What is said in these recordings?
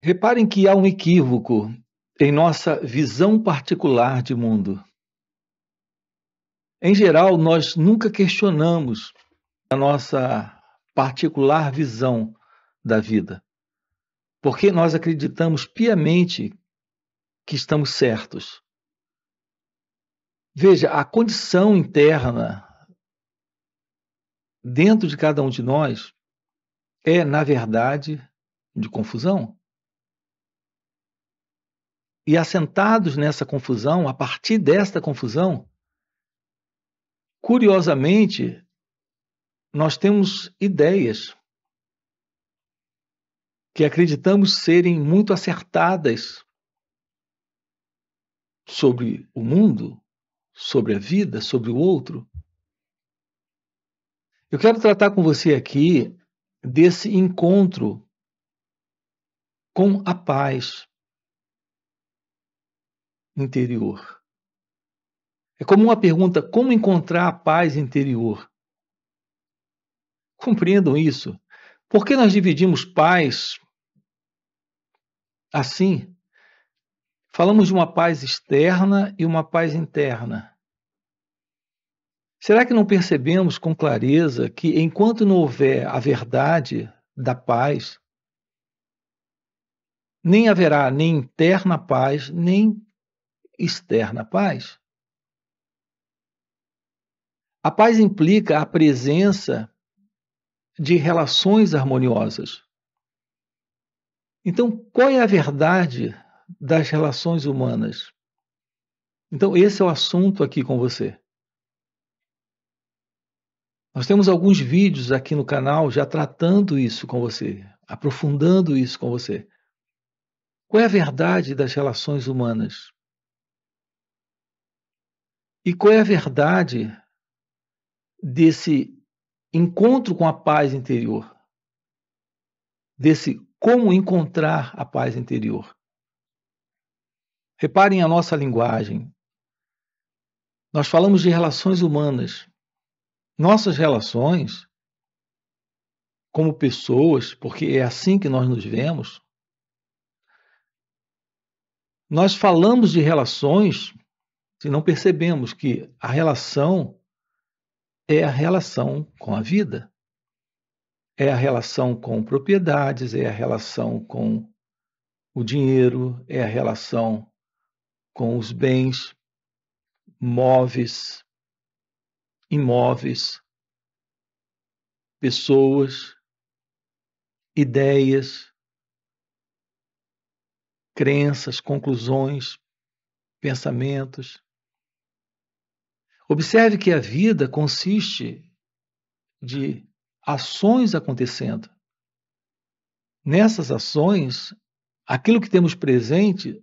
Reparem que há um equívoco em nossa visão particular de mundo. Em geral, nós nunca questionamos a nossa particular visão da vida, porque nós acreditamos piamente que estamos certos. Veja, a condição interna dentro de cada um de nós é, na verdade, de confusão e assentados nessa confusão, a partir desta confusão, curiosamente, nós temos ideias que acreditamos serem muito acertadas sobre o mundo, sobre a vida, sobre o outro. Eu quero tratar com você aqui desse encontro com a paz interior. É como uma pergunta: como encontrar a paz interior? Compreendam isso. Por que nós dividimos paz assim? Falamos de uma paz externa e uma paz interna. Será que não percebemos com clareza que enquanto não houver a verdade da paz, nem haverá nem interna paz, nem externa paz? A paz implica a presença de relações harmoniosas. Então, qual é a verdade das relações humanas? Então, esse é o assunto aqui com você. Nós temos alguns vídeos aqui no canal já tratando isso com você, aprofundando isso com você. Qual é a verdade das relações humanas? E qual é a verdade desse encontro com a paz interior? Desse como encontrar a paz interior? Reparem a nossa linguagem. Nós falamos de relações humanas. Nossas relações, como pessoas, porque é assim que nós nos vemos, nós falamos de relações se não percebemos que a relação é a relação com a vida, é a relação com propriedades, é a relação com o dinheiro, é a relação com os bens móveis, imóveis, pessoas, ideias, crenças, conclusões, pensamentos. Observe que a vida consiste de ações acontecendo. Nessas ações, aquilo que temos presente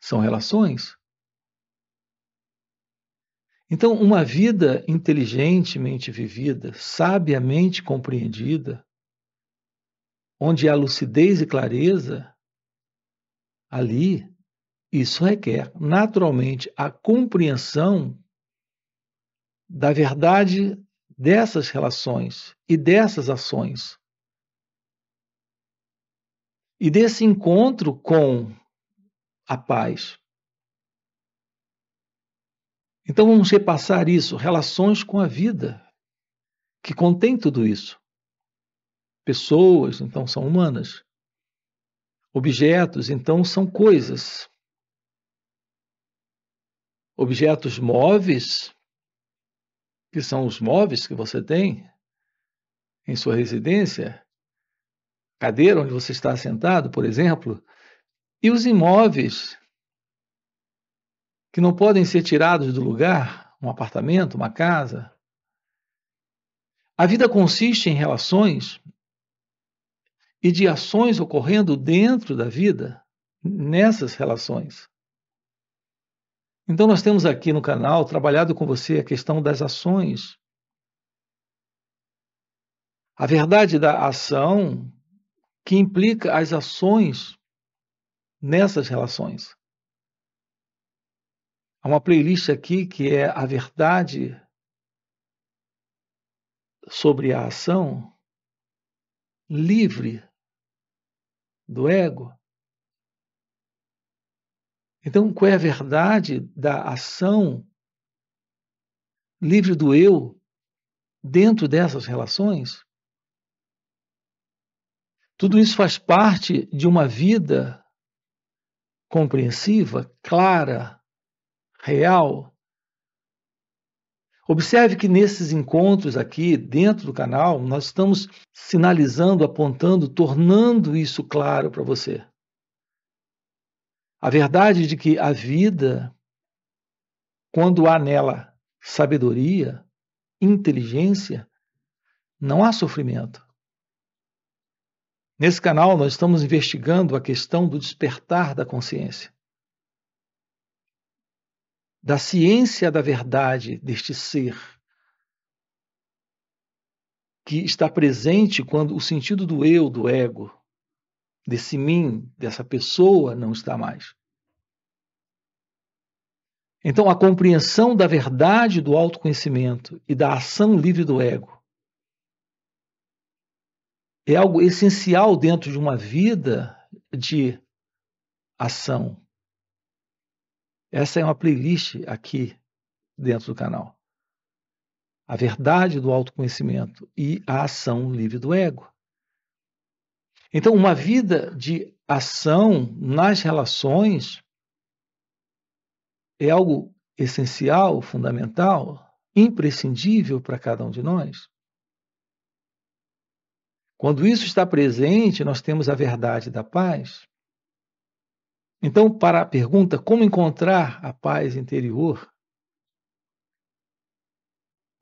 são relações. Então, uma vida inteligentemente vivida, sabiamente compreendida, onde há lucidez e clareza, ali isso requer naturalmente a compreensão da verdade dessas relações e dessas ações. E desse encontro com a paz. Então vamos repassar isso, relações com a vida, que contém tudo isso. Pessoas, então, são humanas. Objetos, então, são coisas. Objetos móveis que são os móveis que você tem em sua residência, cadeira onde você está sentado, por exemplo, e os imóveis que não podem ser tirados do lugar, um apartamento, uma casa. A vida consiste em relações e de ações ocorrendo dentro da vida, nessas relações. Então, nós temos aqui no canal trabalhado com você a questão das ações. A verdade da ação que implica as ações nessas relações. Há uma playlist aqui que é a verdade sobre a ação livre do ego. Então, qual é a verdade da ação livre do eu dentro dessas relações? Tudo isso faz parte de uma vida compreensiva, clara, real. Observe que nesses encontros aqui, dentro do canal, nós estamos sinalizando, apontando, tornando isso claro para você. A verdade de que a vida, quando há nela sabedoria, inteligência, não há sofrimento. Nesse canal, nós estamos investigando a questão do despertar da consciência, da ciência da verdade deste ser, que está presente quando o sentido do eu, do ego, desse mim, dessa pessoa não está mais. Então, a compreensão da verdade do autoconhecimento e da ação livre do ego é algo essencial dentro de uma vida de ação. Essa é uma playlist aqui dentro do canal. A verdade do autoconhecimento e a ação livre do ego. Então, uma vida de ação nas relações é algo essencial, fundamental, imprescindível para cada um de nós. Quando isso está presente, nós temos a verdade da paz. Então, para a pergunta como encontrar a paz interior,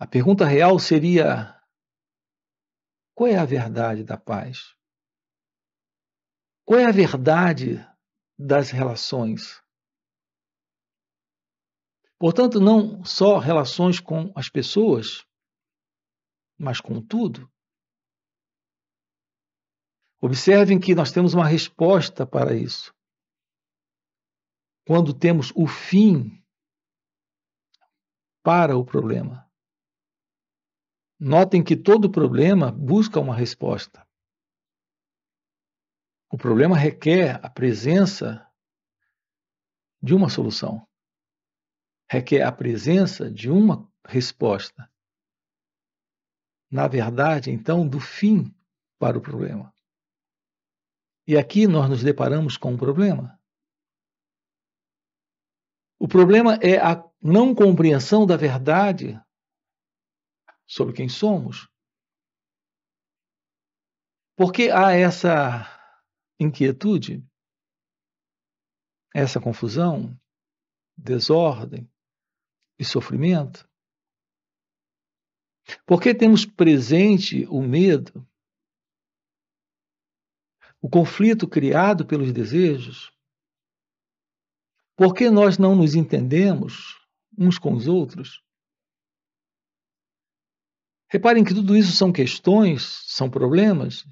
a pergunta real seria: qual é a verdade da paz? Qual é a verdade das relações? Portanto, não só relações com as pessoas, mas com tudo. Observem que nós temos uma resposta para isso. Quando temos o fim para o problema. Notem que todo problema busca uma resposta. O problema requer a presença de uma solução, requer a presença de uma resposta. Na verdade, então, do fim para o problema. E aqui nós nos deparamos com um problema. O problema é a não compreensão da verdade sobre quem somos. Porque há essa inquietude, essa confusão, desordem e sofrimento? Por que temos presente o medo, o conflito criado pelos desejos? Por que nós não nos entendemos uns com os outros? Reparem que tudo isso são questões, são problemas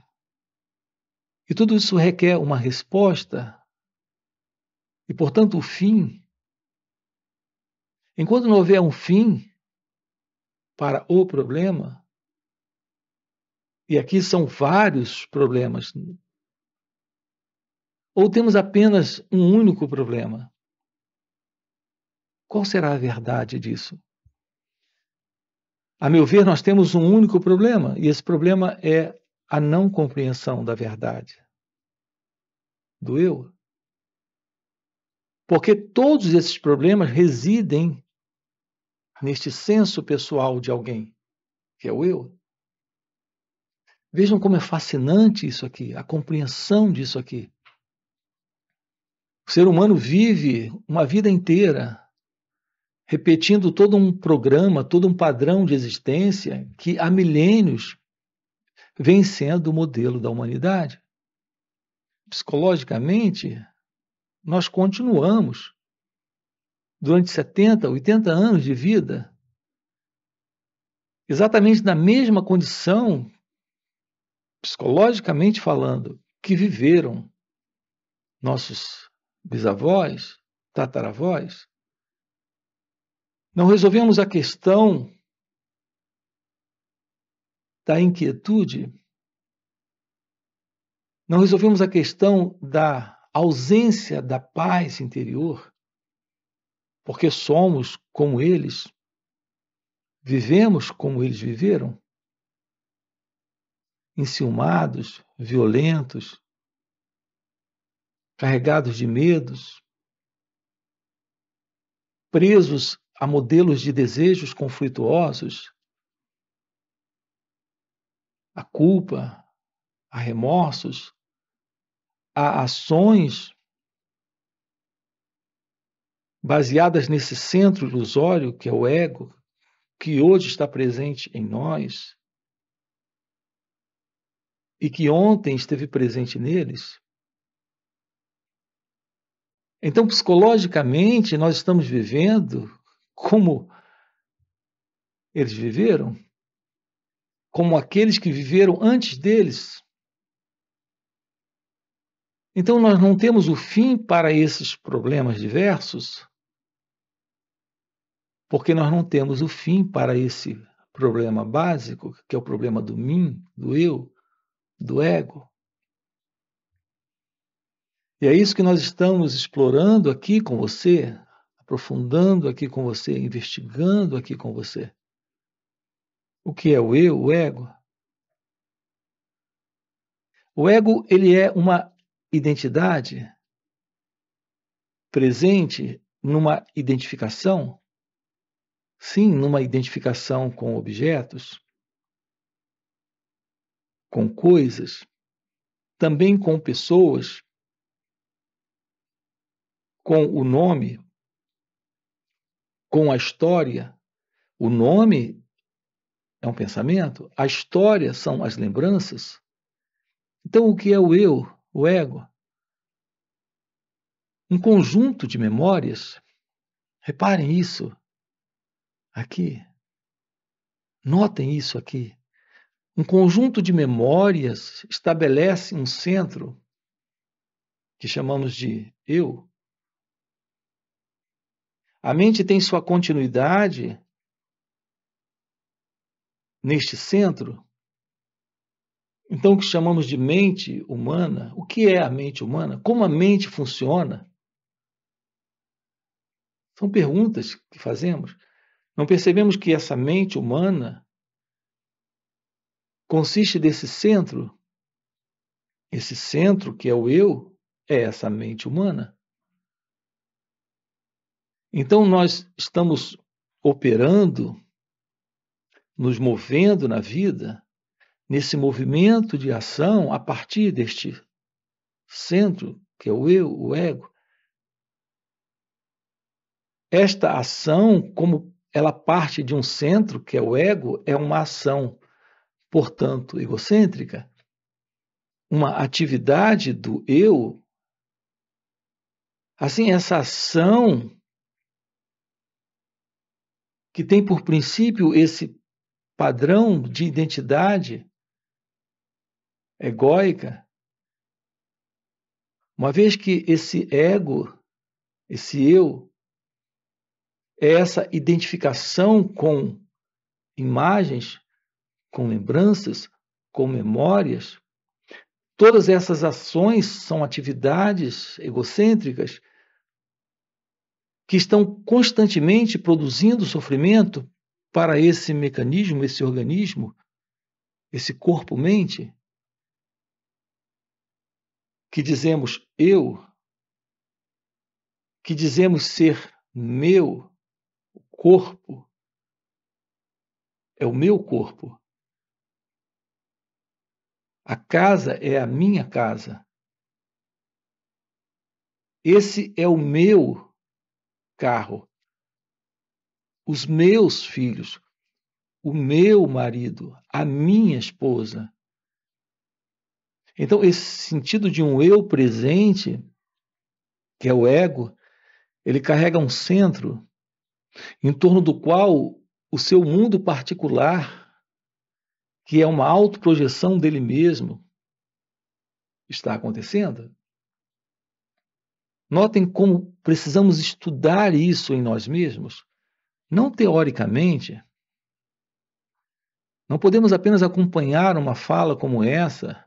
e tudo isso requer uma resposta, e portanto o fim. Enquanto não houver um fim para o problema, e aqui são vários problemas, ou temos apenas um único problema? Qual será a verdade disso? A meu ver, nós temos um único problema, e esse problema é a não compreensão da verdade. Doeu? Porque todos esses problemas residem neste senso pessoal de alguém, que é o eu. Vejam como é fascinante isso aqui, a compreensão disso aqui. O ser humano vive uma vida inteira repetindo todo um programa, todo um padrão de existência que há milênios vem sendo o modelo da humanidade. Psicologicamente, nós continuamos, durante 70, 80 anos de vida, exatamente na mesma condição, psicologicamente falando, que viveram nossos bisavós, tataravós. Não resolvemos a questão da inquietude, não resolvemos a questão da ausência da paz interior, porque somos como eles, vivemos como eles viveram, enciumados, violentos, carregados de medos, presos a modelos de desejos conflituosos, a culpa, a remorsos, a ações baseadas nesse centro ilusório que é o ego, que hoje está presente em nós e que ontem esteve presente neles. Então, psicologicamente, nós estamos vivendo como eles viveram, como aqueles que viveram antes deles. Então, nós não temos o fim para esses problemas diversos, porque nós não temos o fim para esse problema básico, que é o problema do mim, do eu, do ego. E é isso que nós estamos explorando aqui com você, aprofundando aqui com você, investigando aqui com você. O que é o eu, o ego? O ego, ele é uma identidade presente numa identificação, sim, numa identificação com objetos, com coisas, também com pessoas, com o nome, com a história. O nome é um pensamento, a história são as lembranças. Então, o que é o eu, o ego? Um conjunto de memórias. Reparem isso aqui. Notem isso aqui. Um conjunto de memórias estabelece um centro que chamamos de eu. A mente tem sua continuidade neste centro, então o que chamamos de mente humana, o que é a mente humana? Como a mente funciona? São perguntas que fazemos. Não percebemos que essa mente humana consiste desse centro. Esse centro que é o eu é essa mente humana. Então nós estamos operando nos movendo na vida, nesse movimento de ação a partir deste centro, que é o eu, o ego, esta ação, como ela parte de um centro, que é o ego, é uma ação, portanto, egocêntrica, uma atividade do eu. Assim, essa ação que tem por princípio esse padrão de identidade egóica, uma vez que esse ego, esse eu, é essa identificação com imagens, com lembranças, com memórias, todas essas ações são atividades egocêntricas que estão constantemente produzindo sofrimento para esse mecanismo, esse organismo, esse corpo-mente, que dizemos eu, que dizemos ser meu, o corpo, é o meu corpo. A casa é a minha casa. Esse é o meu carro os meus filhos, o meu marido, a minha esposa. Então, esse sentido de um eu presente, que é o ego, ele carrega um centro em torno do qual o seu mundo particular, que é uma autoprojeção dele mesmo, está acontecendo. Notem como precisamos estudar isso em nós mesmos não teoricamente, não podemos apenas acompanhar uma fala como essa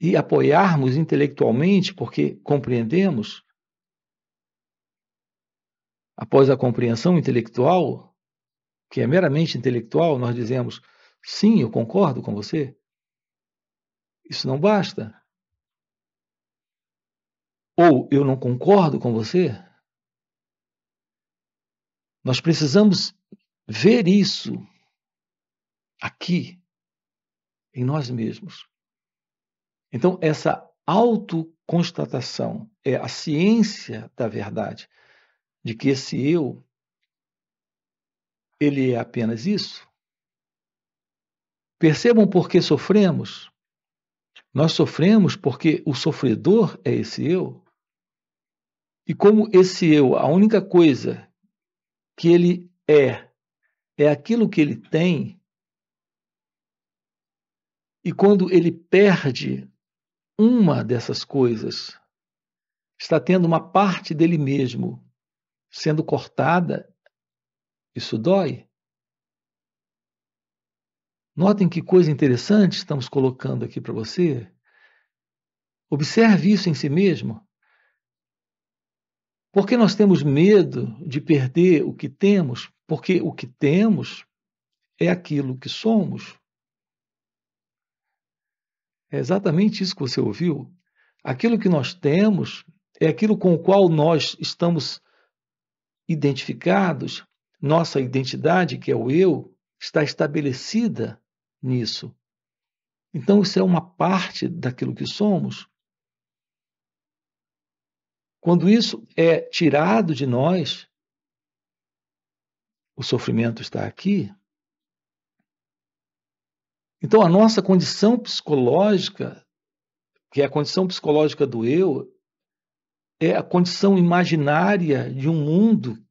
e apoiarmos intelectualmente, porque compreendemos. Após a compreensão intelectual, que é meramente intelectual, nós dizemos: sim, eu concordo com você. Isso não basta. Ou eu não concordo com você, nós precisamos ver isso aqui em nós mesmos. Então, essa autoconstatação é a ciência da verdade, de que esse eu ele é apenas isso. Percebam por que sofremos. Nós sofremos porque o sofredor é esse eu. E como esse eu, a única coisa que ele é, é aquilo que ele tem, e quando ele perde uma dessas coisas, está tendo uma parte dele mesmo sendo cortada, isso dói. Notem que coisa interessante estamos colocando aqui para você. Observe isso em si mesmo. Porque nós temos medo de perder o que temos, porque o que temos é aquilo que somos. É exatamente isso que você ouviu. Aquilo que nós temos é aquilo com o qual nós estamos identificados, nossa identidade, que é o eu, está estabelecida nisso. Então, isso é uma parte daquilo que somos. Quando isso é tirado de nós, o sofrimento está aqui. Então, a nossa condição psicológica, que é a condição psicológica do eu, é a condição imaginária de um mundo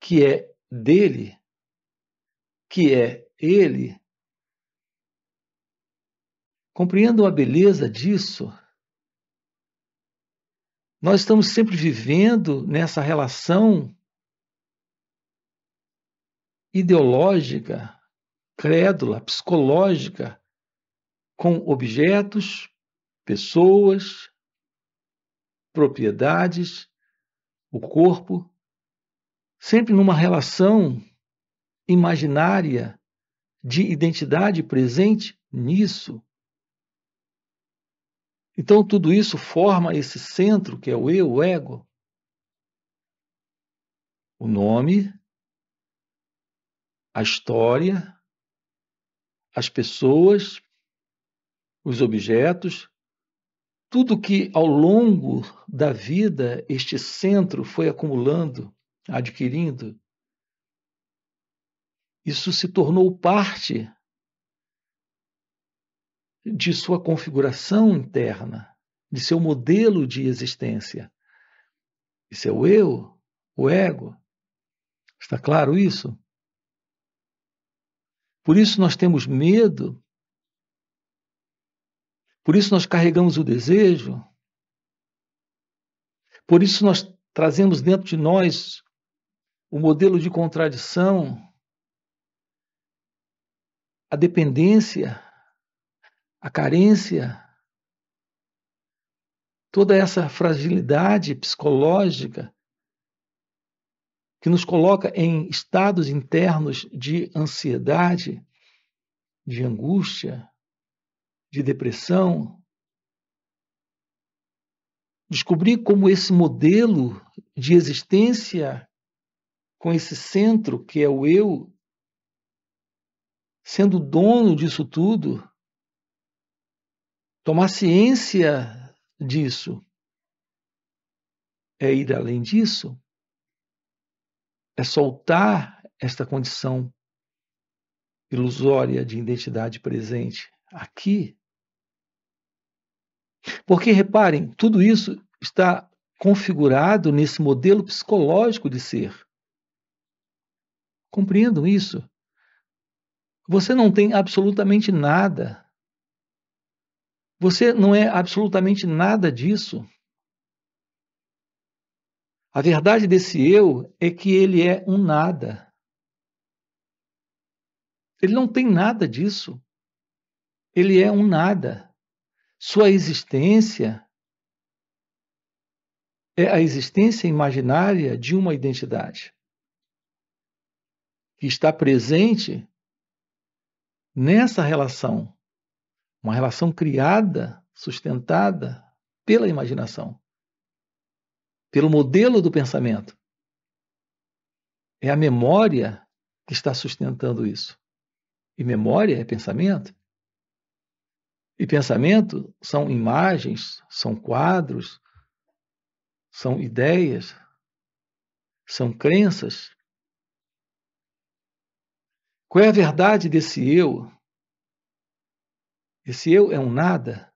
que é dele, que é ele. Compreendam a beleza disso. Nós estamos sempre vivendo nessa relação ideológica, crédula, psicológica com objetos, pessoas, propriedades, o corpo, sempre numa relação imaginária de identidade presente nisso. Então, tudo isso forma esse centro que é o eu, o ego. O nome, a história, as pessoas, os objetos, tudo que ao longo da vida este centro foi acumulando, adquirindo, isso se tornou parte de sua configuração interna, de seu modelo de existência. Isso é o eu, o ego. Está claro isso? Por isso nós temos medo. Por isso nós carregamos o desejo. Por isso nós trazemos dentro de nós o modelo de contradição, a dependência a carência, toda essa fragilidade psicológica que nos coloca em estados internos de ansiedade, de angústia, de depressão. Descobrir como esse modelo de existência com esse centro que é o eu, sendo dono disso tudo, Tomar ciência disso é ir além disso? É soltar esta condição ilusória de identidade presente aqui? Porque reparem, tudo isso está configurado nesse modelo psicológico de ser. Compreendam isso? Você não tem absolutamente nada você não é absolutamente nada disso. A verdade desse eu é que ele é um nada. Ele não tem nada disso. Ele é um nada. Sua existência é a existência imaginária de uma identidade que está presente nessa relação uma relação criada, sustentada pela imaginação, pelo modelo do pensamento. É a memória que está sustentando isso. E memória é pensamento. E pensamento são imagens, são quadros, são ideias, são crenças. Qual é a verdade desse eu esse eu é um nada,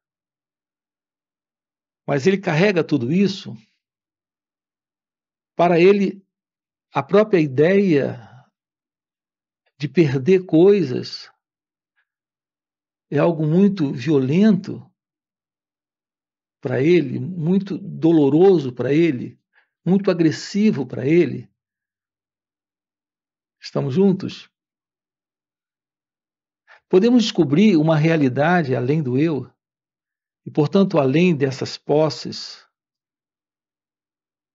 mas ele carrega tudo isso. Para ele, a própria ideia de perder coisas é algo muito violento para ele, muito doloroso para ele, muito agressivo para ele. Estamos juntos? Podemos descobrir uma realidade além do eu e, portanto, além dessas posses,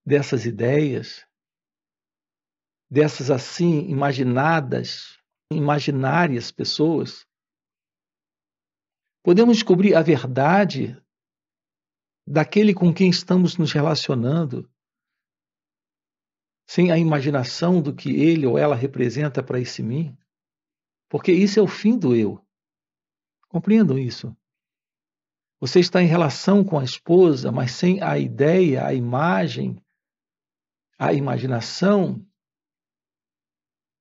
dessas ideias, dessas assim imaginadas, imaginárias pessoas. Podemos descobrir a verdade daquele com quem estamos nos relacionando, sem a imaginação do que ele ou ela representa para esse mim? Porque isso é o fim do eu. Compreendam isso. Você está em relação com a esposa, mas sem a ideia, a imagem, a imaginação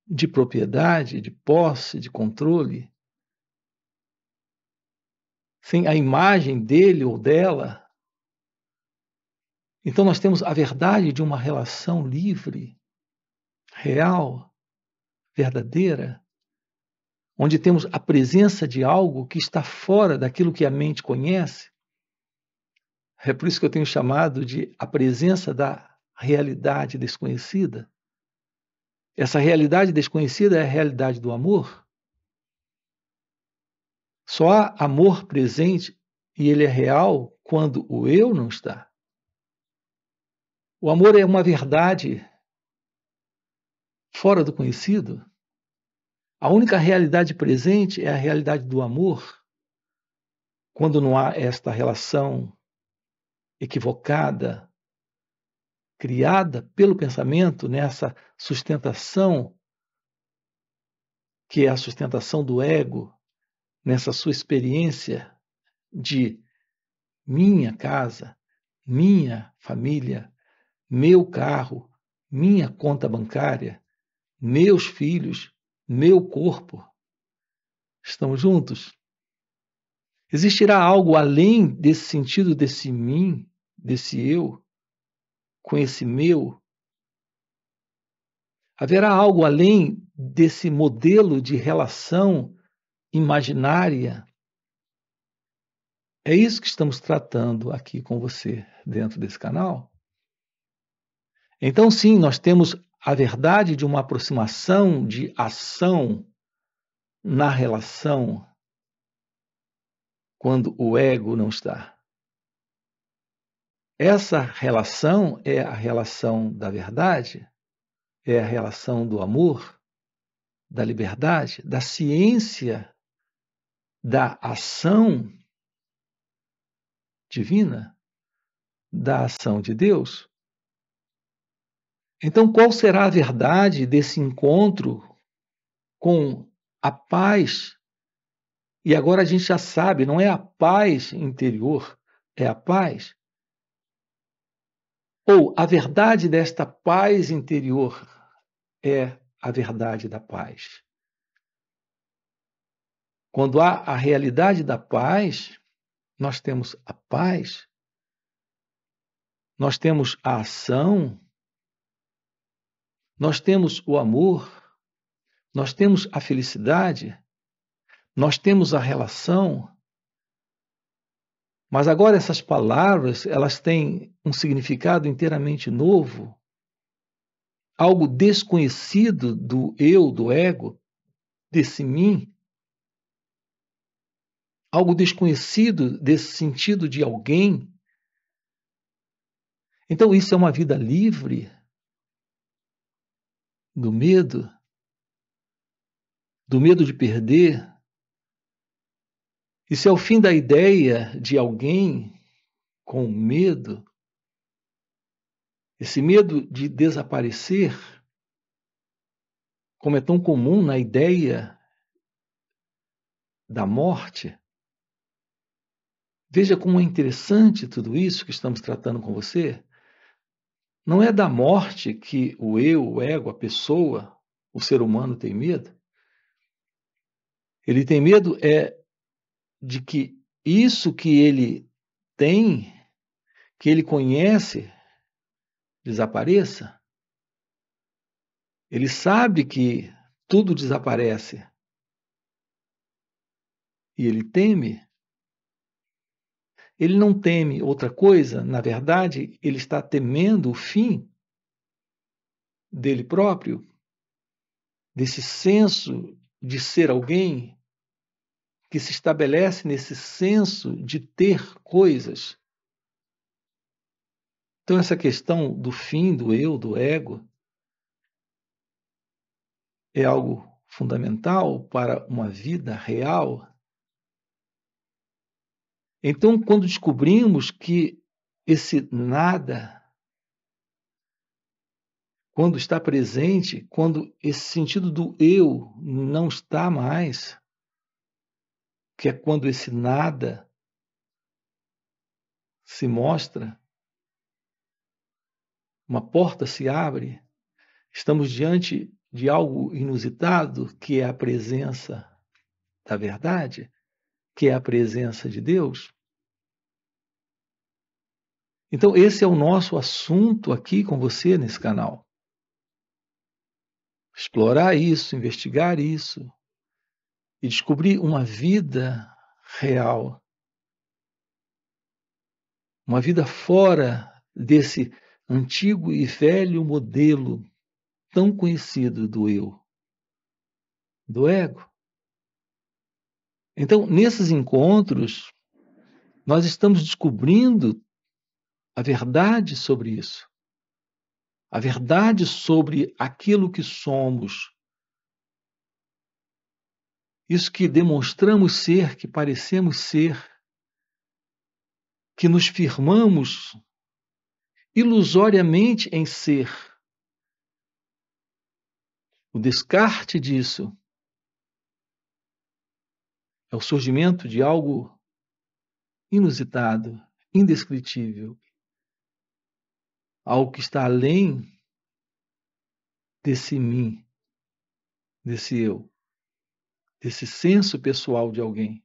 de propriedade, de posse, de controle, sem a imagem dele ou dela. Então nós temos a verdade de uma relação livre, real, verdadeira onde temos a presença de algo que está fora daquilo que a mente conhece, é por isso que eu tenho chamado de a presença da realidade desconhecida. Essa realidade desconhecida é a realidade do amor. Só há amor presente e ele é real quando o eu não está. O amor é uma verdade fora do conhecido. A única realidade presente é a realidade do amor. Quando não há esta relação equivocada, criada pelo pensamento, nessa né, sustentação, que é a sustentação do ego, nessa sua experiência de minha casa, minha família, meu carro, minha conta bancária, meus filhos, meu corpo. Estamos juntos? Existirá algo além desse sentido, desse mim, desse eu, com esse meu? Haverá algo além desse modelo de relação imaginária? É isso que estamos tratando aqui com você dentro desse canal? Então, sim, nós temos a verdade de uma aproximação de ação na relação quando o ego não está. Essa relação é a relação da verdade, é a relação do amor, da liberdade, da ciência, da ação divina, da ação de Deus. Então, qual será a verdade desse encontro com a paz? E agora a gente já sabe, não é a paz interior, é a paz. Ou a verdade desta paz interior é a verdade da paz. Quando há a realidade da paz, nós temos a paz, nós temos a ação, nós temos o amor, nós temos a felicidade, nós temos a relação. Mas agora essas palavras, elas têm um significado inteiramente novo, algo desconhecido do eu, do ego, desse mim, algo desconhecido desse sentido de alguém. Então isso é uma vida livre do medo, do medo de perder, e se o fim da ideia de alguém com medo, esse medo de desaparecer, como é tão comum na ideia da morte, veja como é interessante tudo isso que estamos tratando com você. Não é da morte que o eu, o ego, a pessoa, o ser humano tem medo? Ele tem medo é de que isso que ele tem, que ele conhece, desapareça. Ele sabe que tudo desaparece. E ele teme ele não teme outra coisa, na verdade, ele está temendo o fim dele próprio, desse senso de ser alguém que se estabelece nesse senso de ter coisas. Então, essa questão do fim, do eu, do ego, é algo fundamental para uma vida real então, quando descobrimos que esse nada, quando está presente, quando esse sentido do eu não está mais, que é quando esse nada se mostra, uma porta se abre, estamos diante de algo inusitado, que é a presença da verdade, que é a presença de Deus. Então, esse é o nosso assunto aqui com você nesse canal. Explorar isso, investigar isso e descobrir uma vida real. Uma vida fora desse antigo e velho modelo tão conhecido do eu, do ego. Então, nesses encontros, nós estamos descobrindo a verdade sobre isso, a verdade sobre aquilo que somos, isso que demonstramos ser, que parecemos ser, que nos firmamos ilusoriamente em ser. O descarte disso é o surgimento de algo inusitado, indescritível, algo que está além desse mim, desse eu, desse senso pessoal de alguém.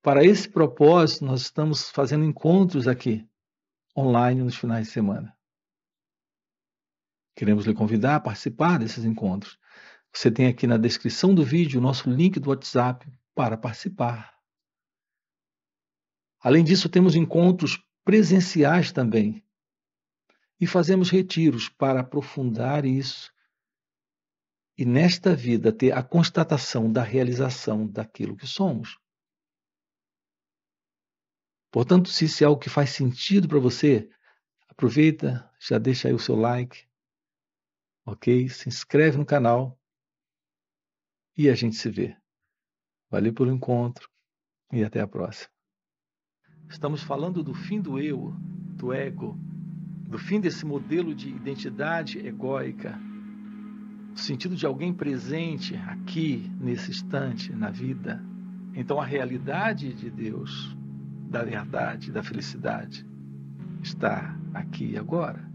Para esse propósito, nós estamos fazendo encontros aqui, online, nos finais de semana. Queremos lhe convidar a participar desses encontros. Você tem aqui na descrição do vídeo o nosso link do WhatsApp para participar. Além disso, temos encontros presenciais também. E fazemos retiros para aprofundar isso e nesta vida ter a constatação da realização daquilo que somos. Portanto, se isso é algo que faz sentido para você, aproveita, já deixa aí o seu like, ok? Se inscreve no canal e a gente se vê. Valeu pelo encontro e até a próxima. Estamos falando do fim do eu, do ego, do fim desse modelo de identidade egóica, o sentido de alguém presente aqui, nesse instante, na vida. Então, a realidade de Deus, da verdade, da felicidade, está aqui e agora.